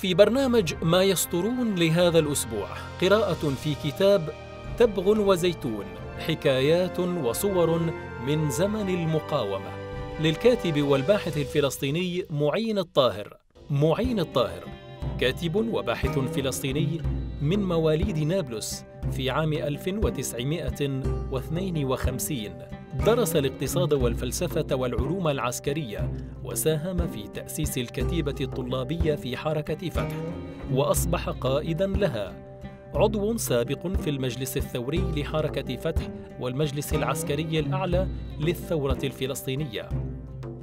في برنامج ما يسطرون لهذا الأسبوع قراءة في كتاب تبغ وزيتون حكايات وصور من زمن المقاومة للكاتب والباحث الفلسطيني معين الطاهر معين الطاهر كاتب وباحث فلسطيني من مواليد نابلس في عام 1952 درس الاقتصاد والفلسفة والعلوم العسكرية وساهم في تأسيس الكتيبة الطلابية في حركة فتح وأصبح قائدا لها عضو سابق في المجلس الثوري لحركة فتح والمجلس العسكري الأعلى للثورة الفلسطينية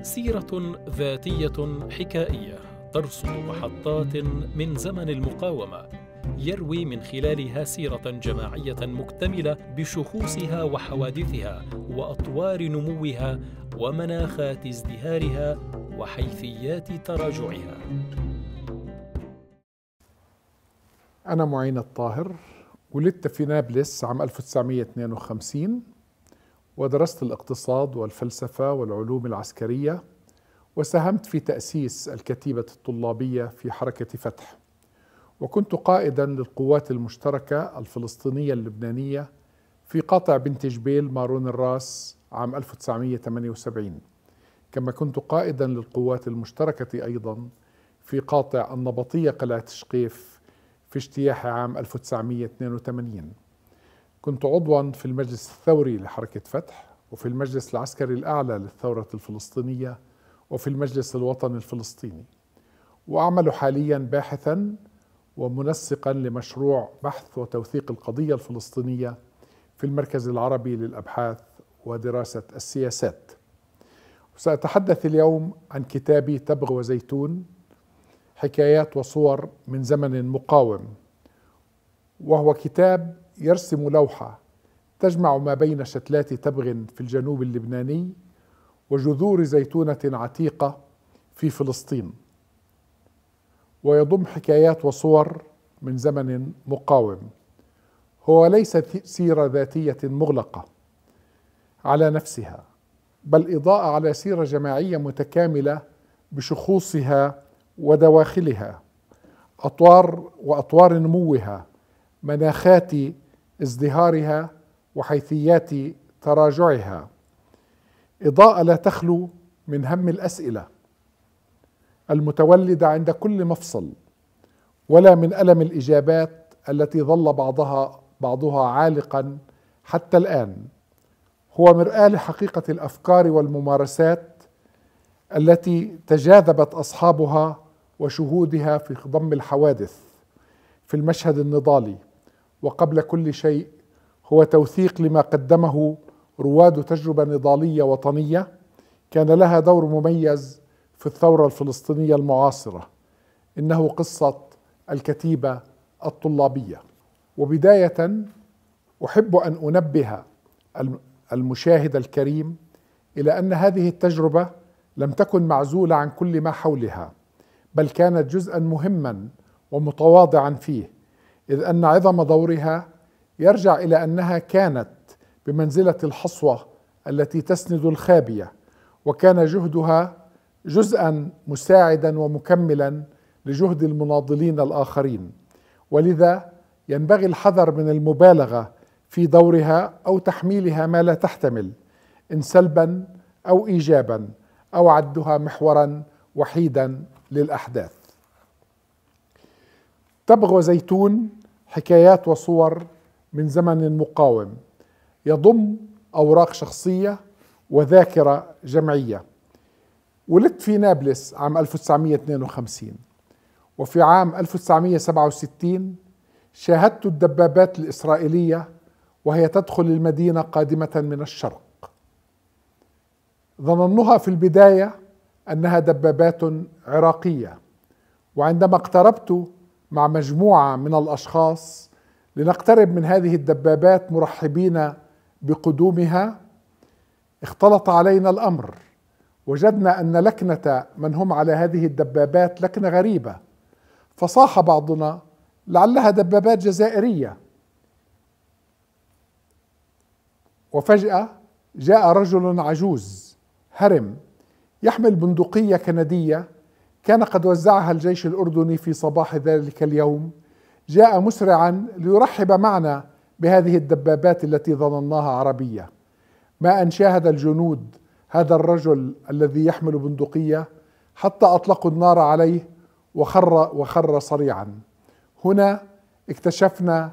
سيرة ذاتية حكائية ترصد محطات من زمن المقاومة يروي من خلالها سيرة جماعية مكتملة بشخوصها وحوادثها وأطوار نموها ومناخات ازدهارها وحيثيات تراجعها. أنا معين الطاهر ولدت في نابلس عام 1952 ودرست الاقتصاد والفلسفة والعلوم العسكرية وساهمت في تأسيس الكتيبة الطلابية في حركة فتح وكنت قائدا للقوات المشتركة الفلسطينية اللبنانية في قاطع بنت جبيل مارون الراس عام 1978 كما كنت قائدا للقوات المشتركة أيضا في قاطع النبطية قلعة شقيف في اجتياح عام 1982 كنت عضوا في المجلس الثوري لحركة فتح وفي المجلس العسكري الأعلى للثورة الفلسطينية وفي المجلس الوطني الفلسطيني وأعمل حاليا باحثا ومنسقا لمشروع بحث وتوثيق القضية الفلسطينية في المركز العربي للأبحاث ودراسة السياسات سأتحدث اليوم عن كتابي تبغ وزيتون حكايات وصور من زمن مقاوم وهو كتاب يرسم لوحة تجمع ما بين شتلات تبغ في الجنوب اللبناني وجذور زيتونة عتيقة في فلسطين ويضم حكايات وصور من زمن مقاوم هو ليس سيره ذاتيه مغلقه على نفسها بل اضاءه على سيره جماعيه متكامله بشخوصها ودواخلها اطوار واطوار نموها مناخات ازدهارها وحيثيات تراجعها اضاءه لا تخلو من هم الاسئله المتولده عند كل مفصل ولا من الم الاجابات التي ظل بعضها بعضها عالقا حتى الان هو مراه لحقيقه الافكار والممارسات التي تجاذبت اصحابها وشهودها في ضم الحوادث في المشهد النضالي وقبل كل شيء هو توثيق لما قدمه رواد تجربه نضاليه وطنيه كان لها دور مميز في الثورة الفلسطينية المعاصرة إنه قصة الكتيبة الطلابية وبداية أحب أن أنبه المشاهد الكريم إلى أن هذه التجربة لم تكن معزولة عن كل ما حولها بل كانت جزءا مهما ومتواضعا فيه إذ أن عظم دورها يرجع إلى أنها كانت بمنزلة الحصوة التي تسند الخابية وكان جهدها جزءا مساعدا ومكملا لجهد المناضلين الاخرين ولذا ينبغي الحذر من المبالغه في دورها او تحميلها ما لا تحتمل ان سلبا او ايجابا او عدها محورا وحيدا للاحداث تبغ وزيتون حكايات وصور من زمن مقاوم يضم اوراق شخصيه وذاكره جمعيه ولدت في نابلس عام 1952 وفي عام 1967 شاهدت الدبابات الإسرائيلية وهي تدخل المدينة قادمة من الشرق ظننها في البداية أنها دبابات عراقية وعندما اقتربت مع مجموعة من الأشخاص لنقترب من هذه الدبابات مرحبين بقدومها اختلط علينا الأمر وجدنا ان لكنه من هم على هذه الدبابات لكنه غريبه فصاح بعضنا لعلها دبابات جزائريه وفجاه جاء رجل عجوز هرم يحمل بندقيه كنديه كان قد وزعها الجيش الاردني في صباح ذلك اليوم جاء مسرعا ليرحب معنا بهذه الدبابات التي ظنناها عربيه ما ان شاهد الجنود هذا الرجل الذي يحمل بندقية حتى أطلقوا النار عليه وخر وخر صريعا هنا اكتشفنا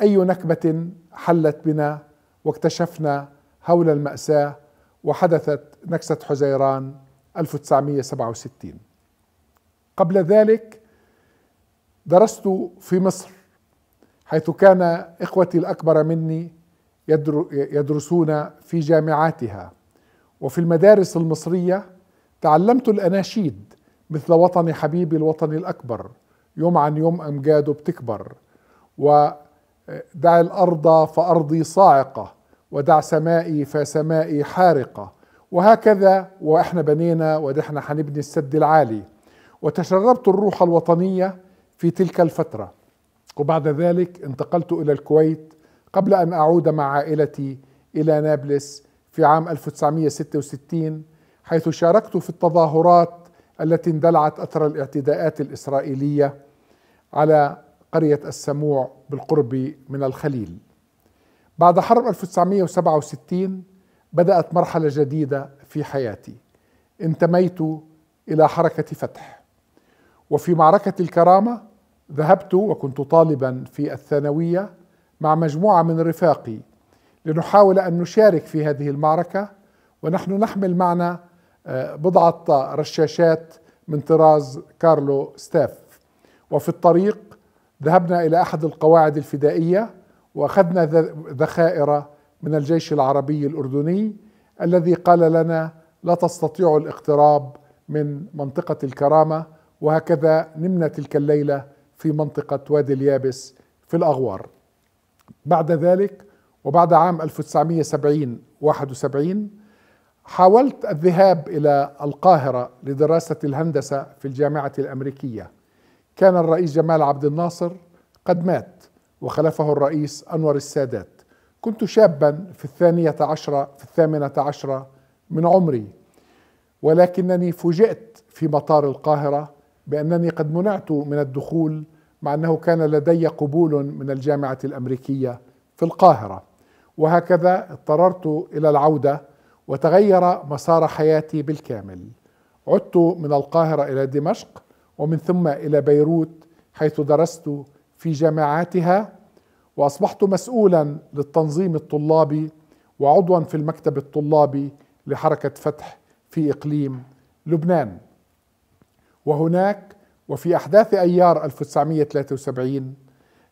أي نكبة حلت بنا واكتشفنا هول المأساة وحدثت نكسة حزيران 1967 قبل ذلك درست في مصر حيث كان إخوتي الأكبر مني يدرسون في جامعاتها وفي المدارس المصرية تعلمت الأناشيد مثل وطني حبيبي الوطني الأكبر يوم عن يوم أمجاده بتكبر ودع الأرض فأرضي صاعقة ودع سمائي فسمائي حارقة وهكذا وإحنا بنينا ونحن حنبني السد العالي وتشربت الروح الوطنية في تلك الفترة وبعد ذلك انتقلت إلى الكويت قبل أن أعود مع عائلتي إلى نابلس في عام 1966 حيث شاركت في التظاهرات التي اندلعت اثر الاعتداءات الاسرائيليه على قريه السموع بالقرب من الخليل. بعد حرب 1967 بدات مرحله جديده في حياتي. انتميت الى حركه فتح. وفي معركه الكرامه ذهبت وكنت طالبا في الثانويه مع مجموعه من رفاقي لنحاول أن نشارك في هذه المعركة ونحن نحمل معنا آه، بضعة رشاشات من طراز كارلو ستاف وفي الطريق ذهبنا إلى أحد القواعد الفدائية وأخذنا ذخائر من الجيش العربي الأردني الذي قال لنا لا تستطيع الاقتراب من منطقة الكرامة وهكذا نمنا تلك الليلة في منطقة وادي اليابس في الأغوار بعد ذلك وبعد عام 1970 71 حاولت الذهاب إلى القاهرة لدراسة الهندسة في الجامعة الأمريكية كان الرئيس جمال عبد الناصر قد مات وخلفه الرئيس أنور السادات كنت شابا في الثانية عشرة في الثامنة عشرة من عمري ولكنني فوجئت في مطار القاهرة بأنني قد منعت من الدخول مع أنه كان لدي قبول من الجامعة الأمريكية في القاهرة وهكذا اضطررت الى العوده وتغير مسار حياتي بالكامل عدت من القاهره الى دمشق ومن ثم الى بيروت حيث درست في جامعاتها واصبحت مسؤولا للتنظيم الطلابي وعضوا في المكتب الطلابي لحركه فتح في اقليم لبنان وهناك وفي احداث ايار 1973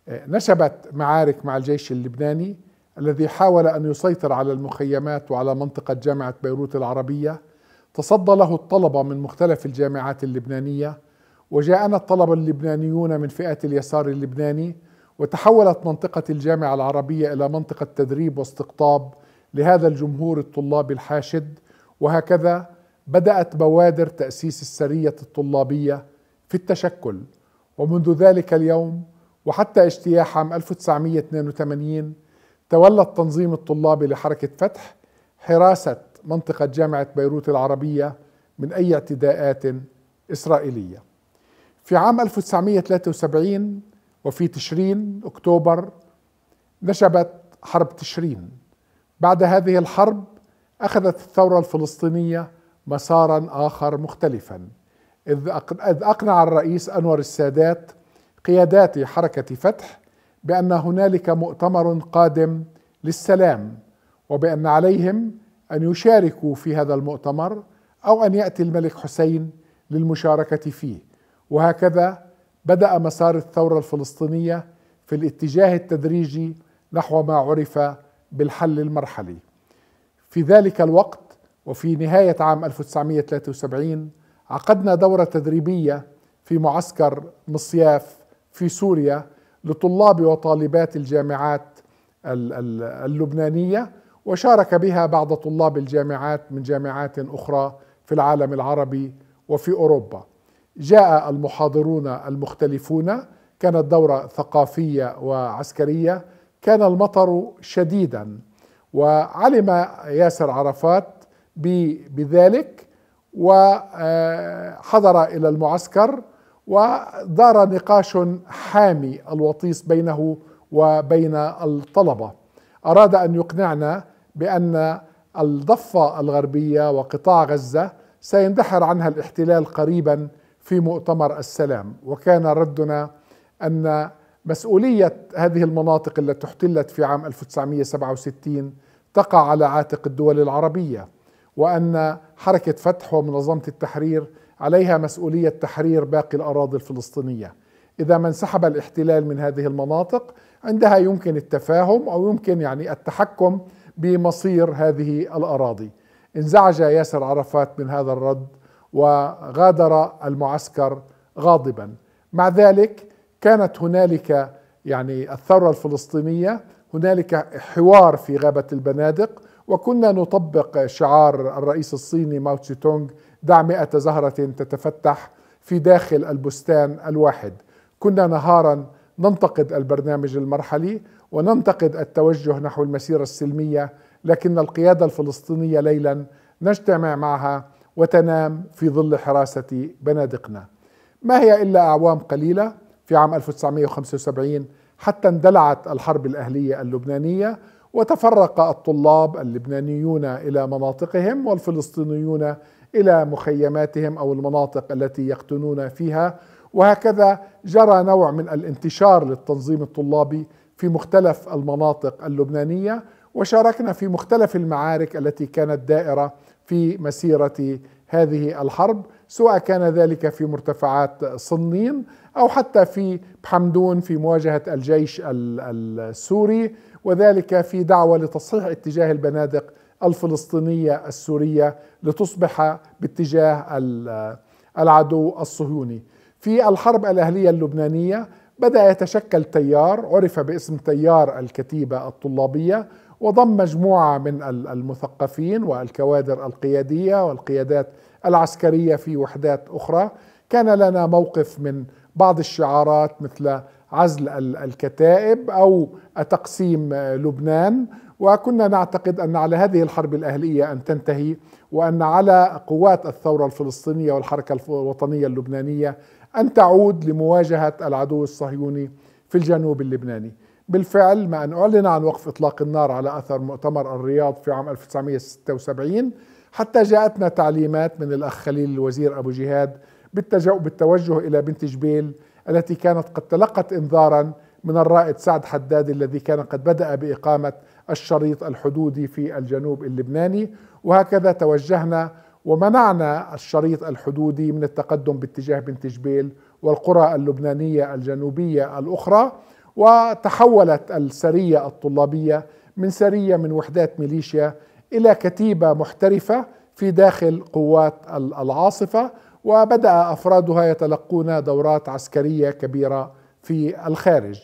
آه، نشبت معارك مع الجيش اللبناني الذي حاول أن يسيطر على المخيمات وعلى منطقة جامعة بيروت العربية تصدى له الطلبة من مختلف الجامعات اللبنانية وجاءنا الطلبة اللبنانيون من فئة اليسار اللبناني وتحولت منطقة الجامعة العربية إلى منطقة تدريب واستقطاب لهذا الجمهور الطلابي الحاشد وهكذا بدأت بوادر تأسيس السرية الطلابية في التشكل ومنذ ذلك اليوم وحتى اجتياح عام 1982 تولى التنظيم الطلابي لحركة فتح حراسة منطقة جامعة بيروت العربية من أي اعتداءات إسرائيلية في عام 1973 وفي تشرين أكتوبر نشبت حرب تشرين بعد هذه الحرب أخذت الثورة الفلسطينية مسارا آخر مختلفا إذ أقنع الرئيس أنور السادات قيادات حركة فتح بان هنالك مؤتمر قادم للسلام وبان عليهم ان يشاركوا في هذا المؤتمر او ان ياتي الملك حسين للمشاركه فيه وهكذا بدا مسار الثوره الفلسطينيه في الاتجاه التدريجي نحو ما عرف بالحل المرحلي في ذلك الوقت وفي نهايه عام 1973 عقدنا دوره تدريبيه في معسكر مصياف في سوريا لطلاب وطالبات الجامعات اللبنانيه وشارك بها بعض طلاب الجامعات من جامعات اخرى في العالم العربي وفي اوروبا. جاء المحاضرون المختلفون كانت دوره ثقافيه وعسكريه كان المطر شديدا وعلم ياسر عرفات بذلك وحضر الى المعسكر ودار نقاش حامي الوطيس بينه وبين الطلبه اراد ان يقنعنا بان الضفه الغربيه وقطاع غزه سيندحر عنها الاحتلال قريبا في مؤتمر السلام وكان ردنا ان مسؤوليه هذه المناطق التي احتلت في عام 1967 تقع على عاتق الدول العربيه وان حركه فتح ومنظمه التحرير عليها مسؤولية تحرير باقي الأراضي الفلسطينية إذا ما انسحب الاحتلال من هذه المناطق عندها يمكن التفاهم أو يمكن يعني التحكم بمصير هذه الأراضي انزعج ياسر عرفات من هذا الرد وغادر المعسكر غاضبا مع ذلك كانت هنالك يعني الثورة الفلسطينية هنالك حوار في غابة البنادق وكنا نطبق شعار الرئيس الصيني ماو تونغ دع مئة زهرة تتفتح في داخل البستان الواحد كنا نهارا ننتقد البرنامج المرحلي وننتقد التوجه نحو المسيرة السلمية لكن القيادة الفلسطينية ليلا نجتمع معها وتنام في ظل حراسة بنادقنا ما هي إلا أعوام قليلة في عام 1975 حتى اندلعت الحرب الأهلية اللبنانية وتفرق الطلاب اللبنانيون إلى مناطقهم والفلسطينيون الى مخيماتهم او المناطق التي يقطنون فيها وهكذا جرى نوع من الانتشار للتنظيم الطلابي في مختلف المناطق اللبنانيه وشاركنا في مختلف المعارك التي كانت دائره في مسيره هذه الحرب سواء كان ذلك في مرتفعات صنين او حتى في بحمدون في مواجهه الجيش السوري وذلك في دعوه لتصحيح اتجاه البنادق الفلسطينيه السوريه لتصبح باتجاه العدو الصهيوني. في الحرب الاهليه اللبنانيه بدا يتشكل تيار عرف باسم تيار الكتيبه الطلابيه وضم مجموعه من المثقفين والكوادر القياديه والقيادات العسكريه في وحدات اخرى كان لنا موقف من بعض الشعارات مثل عزل الكتائب او تقسيم لبنان وكنا نعتقد ان على هذه الحرب الاهليه ان تنتهي وان على قوات الثوره الفلسطينيه والحركه الوطنيه اللبنانيه ان تعود لمواجهه العدو الصهيوني في الجنوب اللبناني. بالفعل ما ان اعلن عن وقف اطلاق النار على اثر مؤتمر الرياض في عام 1976 حتى جاءتنا تعليمات من الاخ خليل الوزير ابو جهاد بالتوجه الى بنت جبيل التي كانت قد تلقت انذارا من الرائد سعد حداد الذي كان قد بدأ بإقامة الشريط الحدودي في الجنوب اللبناني وهكذا توجهنا ومنعنا الشريط الحدودي من التقدم باتجاه بنت جبيل والقرى اللبنانية الجنوبية الأخرى وتحولت السرية الطلابية من سرية من وحدات ميليشيا إلى كتيبة محترفة في داخل قوات العاصفة وبدأ أفرادها يتلقون دورات عسكرية كبيرة في الخارج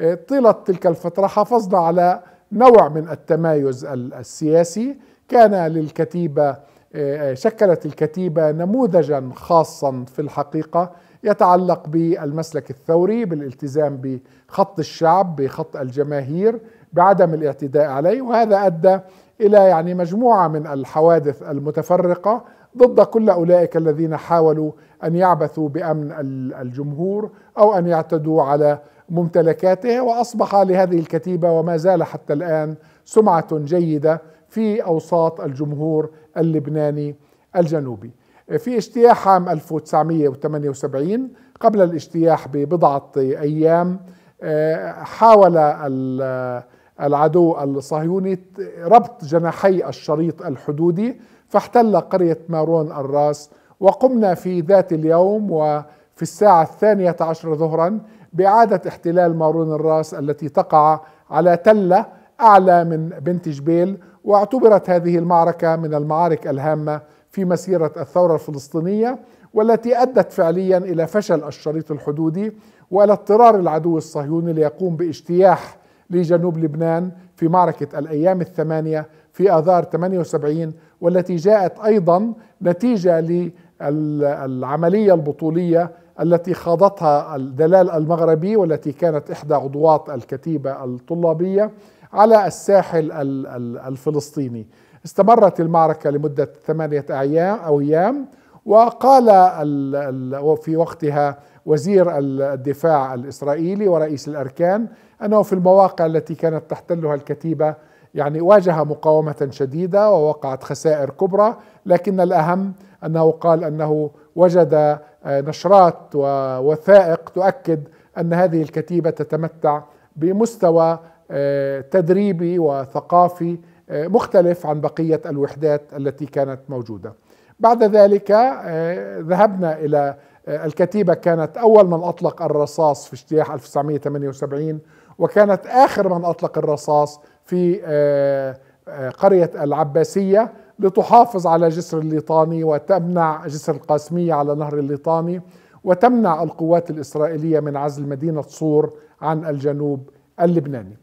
إيه، طيلة تلك الفترة حافظنا على نوع من التمايز السياسي كان للكتيبة إيه، شكلت الكتيبة نموذجا خاصا في الحقيقة يتعلق بالمسلك الثوري بالالتزام بخط الشعب بخط الجماهير بعدم الاعتداء عليه وهذا ادى الى يعني مجموعه من الحوادث المتفرقه ضد كل أولئك الذين حاولوا أن يعبثوا بأمن الجمهور أو أن يعتدوا على ممتلكاته وأصبح لهذه الكتيبة وما زال حتى الآن سمعة جيدة في أوساط الجمهور اللبناني الجنوبي في اجتياح عام 1978 قبل الاجتياح ببضعة أيام آه، حاول العدو الصهيوني ربط جناحي الشريط الحدودي فاحتل قرية مارون الراس وقمنا في ذات اليوم وفي الساعة الثانية عشر ظهرا بإعادة احتلال مارون الراس التي تقع على تلة أعلى من بنت جبيل واعتبرت هذه المعركة من المعارك الهامة في مسيرة الثورة الفلسطينية والتي أدت فعليا إلى فشل الشريط الحدودي وإلى اضطرار العدو الصهيوني ليقوم باجتياح لجنوب لبنان في معركة الأيام الثمانية في آذار 78 والتي جاءت أيضا نتيجة للعملية البطولية التي خاضتها الدلال المغربي والتي كانت إحدى عضوات الكتيبة الطلابية على الساحل الفلسطيني استمرت المعركة لمدة ثمانية أيام أو أيام وقال في وقتها وزير الدفاع الإسرائيلي ورئيس الأركان أنه في المواقع التي كانت تحتلها الكتيبة يعني واجه مقاومة شديدة ووقعت خسائر كبرى لكن الأهم أنه قال أنه وجد آه، نشرات ووثائق تؤكد أن هذه الكتيبة تتمتع بمستوى آه، تدريبي وثقافي آه، مختلف عن بقية الوحدات التي كانت موجودة بعد ذلك ذهبنا إلى الكتيبة كانت أول من أطلق الرصاص في اجتياح 1978 وكانت آخر من أطلق الرصاص في آه، آه، قرية العباسية لتحافظ على جسر الليطاني وتمنع جسر القاسمية على نهر الليطاني وتمنع القوات الإسرائيلية من عزل مدينة صور عن الجنوب اللبناني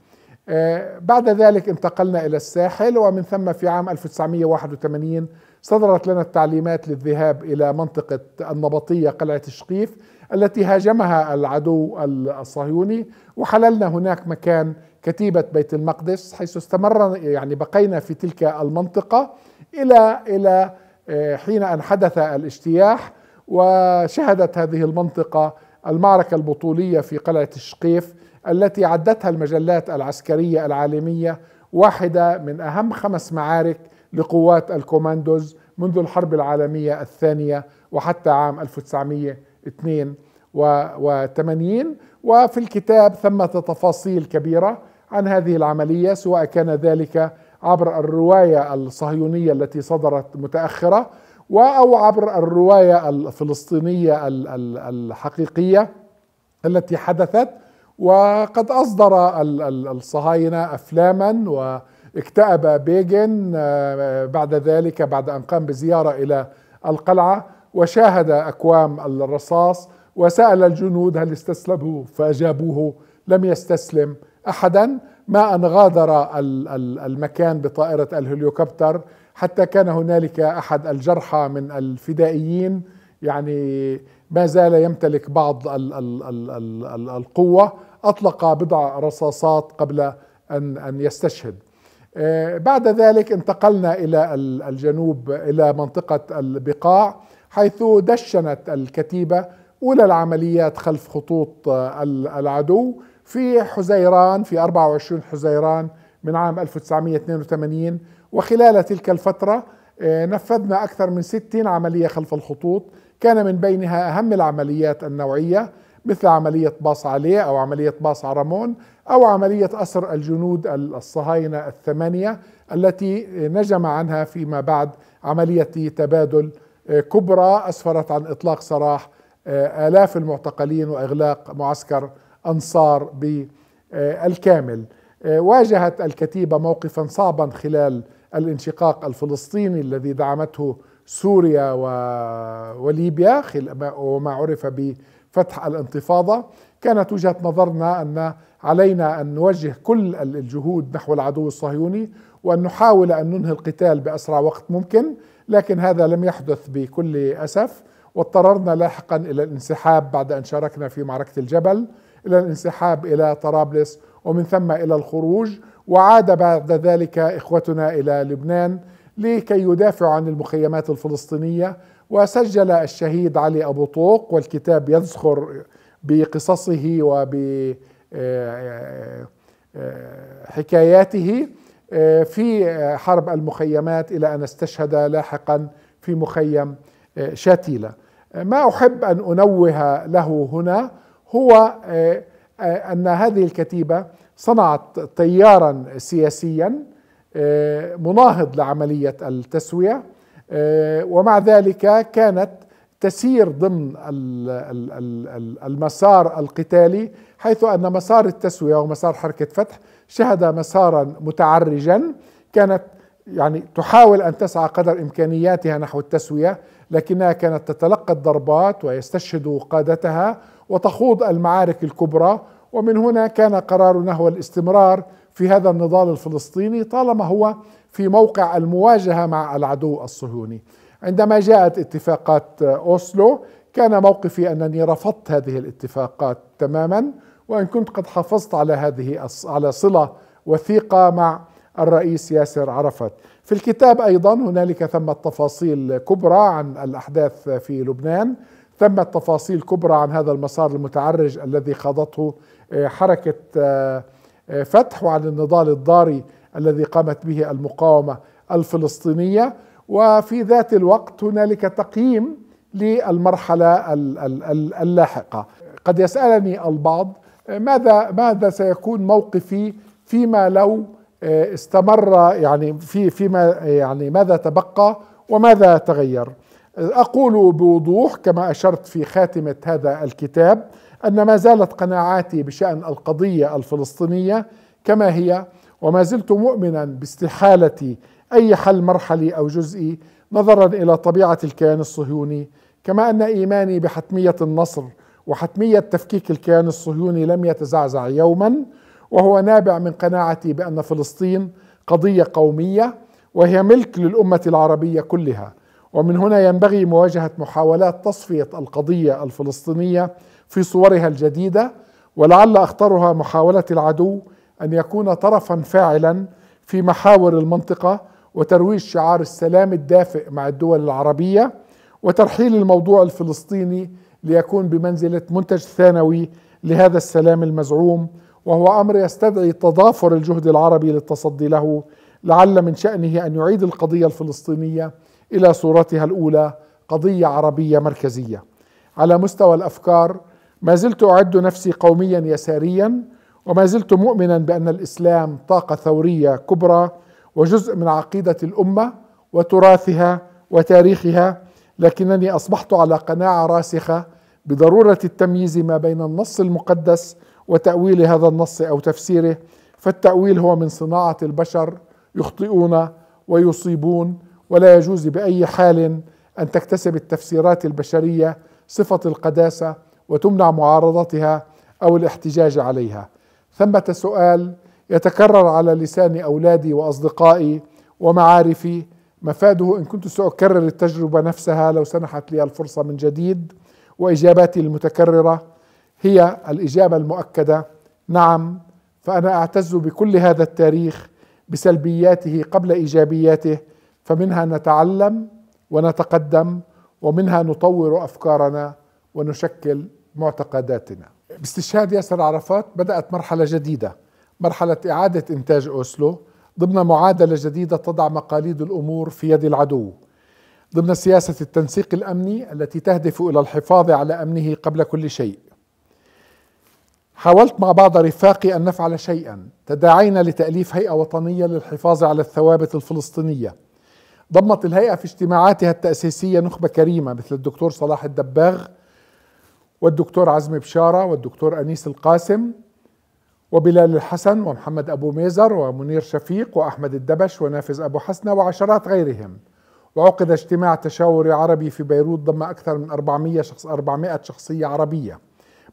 آه، بعد ذلك انتقلنا إلى الساحل ومن ثم في عام 1981 صدرت لنا التعليمات للذهاب إلى منطقة النبطية قلعة الشقيف التي هاجمها العدو الصهيوني وحللنا هناك مكان كتيبة بيت المقدس حيث استمر يعني بقينا في تلك المنطقة إلى إلى آه، حين أن حدث الاجتياح وشهدت هذه المنطقة المعركة البطولية في قلعة الشقيف التي عدتها المجلات العسكرية العالمية واحدة من أهم خمس معارك لقوات الكوماندوز منذ الحرب العالمية الثانية وحتى عام 1982 وفي الكتاب ثمة تفاصيل كبيرة عن هذه العملية سواء كان ذلك عبر الرواية الصهيونية التي صدرت متأخرة أو عبر الرواية الفلسطينية الحقيقية التي حدثت وقد أصدر الصهاينة أفلاما واكتأب بيجن آه، بعد ذلك بعد أن قام بزيارة إلى القلعة وشاهد أكوام الرصاص وسأل الجنود هل استسلموا فأجابوه لم يستسلم احدا ما ان غادر المكان بطائره الهليوكوبتر حتى كان هنالك احد الجرحى من الفدائيين يعني ما زال يمتلك بعض الـ الـ الـ الـ الـ القوه اطلق بضع رصاصات قبل ان ان يستشهد آه، بعد ذلك انتقلنا الى الجنوب الى منطقه البقاع حيث دشنت الكتيبه اولى العمليات خلف خطوط آه، العدو في حزيران في 24 حزيران من عام 1982 وخلال تلك الفترة آه، نفذنا أكثر من 60 عملية خلف الخطوط كان من بينها أهم العمليات النوعية مثل عملية باص عليه أو عملية باص عرمون أو عملية أسر الجنود الصهاينة الثمانية التي نجم عنها فيما بعد عملية تبادل آه، كبرى أسفرت عن إطلاق سراح آه، آلاف المعتقلين وإغلاق معسكر أنصار بالكامل واجهت الكتيبة موقفا صعبا خلال الانشقاق الفلسطيني الذي دعمته سوريا وليبيا وما عرف بفتح الانتفاضة كانت وجهة نظرنا أن علينا أن نوجه كل الجهود نحو العدو الصهيوني وأن نحاول أن ننهي القتال بأسرع وقت ممكن لكن هذا لم يحدث بكل أسف واضطررنا لاحقا إلى الانسحاب بعد أن شاركنا في معركة الجبل إلى الانسحاب إلى طرابلس ومن ثم إلى الخروج وعاد بعد ذلك إخوتنا إلى لبنان لكي يدافعوا عن المخيمات الفلسطينية وسجل الشهيد علي أبو طوق والكتاب يذخر بقصصه وب آه، آه، حكاياته آه، في حرب المخيمات الى ان استشهد لاحقا في مخيم شاتيله ما احب ان انوه له هنا هو آه، آه، أن هذه الكتيبة صنعت تيارا سياسيا آه، مناهض لعملية التسوية ومع ذلك كانت تسير ضمن المسار القتالي حيث ان مسار التسويه ومسار حركه فتح شهد مسارا متعرجا كانت يعني تحاول ان تسعى قدر امكانياتها نحو التسويه لكنها كانت تتلقى الضربات ويستشهد قادتها وتخوض المعارك الكبرى ومن هنا كان قرار نهو الاستمرار في هذا النضال الفلسطيني طالما هو في موقع المواجهه مع العدو الصهيوني. عندما جاءت اتفاقات اوسلو كان موقفي انني رفضت هذه الاتفاقات تماما وان كنت قد حافظت على هذه على صله وثيقه مع الرئيس ياسر عرفت. في الكتاب ايضا هنالك ثمة تفاصيل كبرى عن الاحداث في لبنان ثمت تفاصيل كبرى عن هذا المسار المتعرج الذي خاضته آه، حركة آه، آه، فتح وعن النضال الضاري الذي قامت به المقاومة الفلسطينية وفي ذات الوقت هنالك تقييم للمرحلة اللاحقة قد يسألني البعض ماذا ماذا سيكون موقفي فيما لو استمر يعني في فيما يعني ماذا تبقى وماذا تغير اقول بوضوح كما اشرت في خاتمه هذا الكتاب ان ما زالت قناعاتي بشان القضيه الفلسطينيه كما هي وما زلت مؤمنا باستحاله اي حل مرحلي او جزئي نظرا الى طبيعه الكيان الصهيوني كما ان ايماني بحتميه النصر وحتميه تفكيك الكيان الصهيوني لم يتزعزع يوما وهو نابع من قناعتي بان فلسطين قضيه قوميه وهي ملك للامه العربيه كلها ومن هنا ينبغي مواجهة محاولات تصفية القضية الفلسطينية في صورها الجديدة ولعل أخطرها محاولة العدو أن يكون طرفا فاعلا في محاور المنطقة وترويج شعار السلام الدافئ مع الدول العربية وترحيل الموضوع الفلسطيني ليكون بمنزلة منتج ثانوي لهذا السلام المزعوم وهو أمر يستدعي تضافر الجهد العربي للتصدي له لعل من شأنه أن يعيد القضية الفلسطينية الى صورتها الاولى قضيه عربيه مركزيه على مستوى الافكار ما زلت اعد نفسي قوميا يساريا وما زلت مؤمنا بان الاسلام طاقه ثوريه كبرى وجزء من عقيده الامه وتراثها وتاريخها لكنني اصبحت على قناعه راسخه بضروره التمييز ما بين النص المقدس وتاويل هذا النص او تفسيره فالتاويل هو من صناعه البشر يخطئون ويصيبون ولا يجوز باي حال ان تكتسب التفسيرات البشريه صفه القداسه وتمنع معارضتها او الاحتجاج عليها ثمه سؤال يتكرر على لسان اولادي واصدقائي ومعارفي مفاده ان كنت ساكرر التجربه نفسها لو سنحت لي الفرصه من جديد واجاباتي المتكرره هي الاجابه المؤكده نعم فانا اعتز بكل هذا التاريخ بسلبياته قبل ايجابياته فمنها نتعلم ونتقدم ومنها نطور افكارنا ونشكل معتقداتنا. باستشهاد ياسر عرفات بدات مرحله جديده، مرحله اعاده انتاج اوسلو ضمن معادله جديده تضع مقاليد الامور في يد العدو. ضمن سياسه التنسيق الامني التي تهدف الى الحفاظ على امنه قبل كل شيء. حاولت مع بعض رفاقي ان نفعل شيئا، تداعينا لتاليف هيئه وطنيه للحفاظ على الثوابت الفلسطينيه. ضمت الهيئة في اجتماعاتها التأسيسية نخبة كريمة مثل الدكتور صلاح الدباغ والدكتور عزمي بشارة والدكتور أنيس القاسم وبلال الحسن ومحمد أبو ميزر ومنير شفيق وأحمد الدبش ونافذ أبو حسنة وعشرات غيرهم وعقد اجتماع تشاوري عربي في بيروت ضم أكثر من 400 شخص 400 شخصية عربية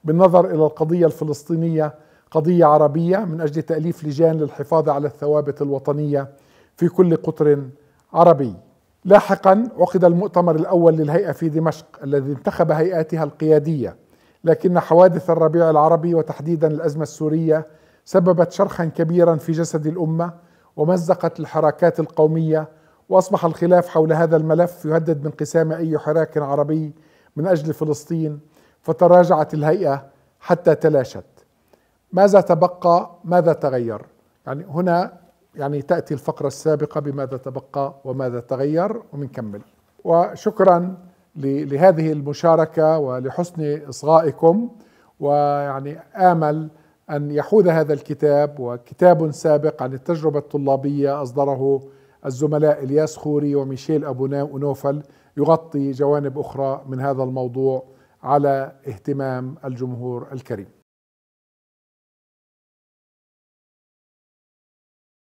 بالنظر إلى القضية الفلسطينية قضية عربية من أجل تأليف لجان للحفاظ على الثوابت الوطنية في كل قطر عربي لاحقا عقد المؤتمر الأول للهيئة في دمشق الذي انتخب هيئاتها القيادية لكن حوادث الربيع العربي وتحديدا الأزمة السورية سببت شرخا كبيرا في جسد الأمة ومزقت الحركات القومية وأصبح الخلاف حول هذا الملف يهدد بانقسام أي حراك عربي من أجل فلسطين فتراجعت الهيئة حتى تلاشت ماذا تبقى ماذا تغير يعني هنا يعني تأتي الفقرة السابقة بماذا تبقى وماذا تغير ومنكمل وشكرا لهذه المشاركة ولحسن إصغائكم ويعني آمل أن يحوز هذا الكتاب وكتاب سابق عن التجربة الطلابية أصدره الزملاء إلياس خوري وميشيل أبو نوفل يغطي جوانب أخرى من هذا الموضوع على اهتمام الجمهور الكريم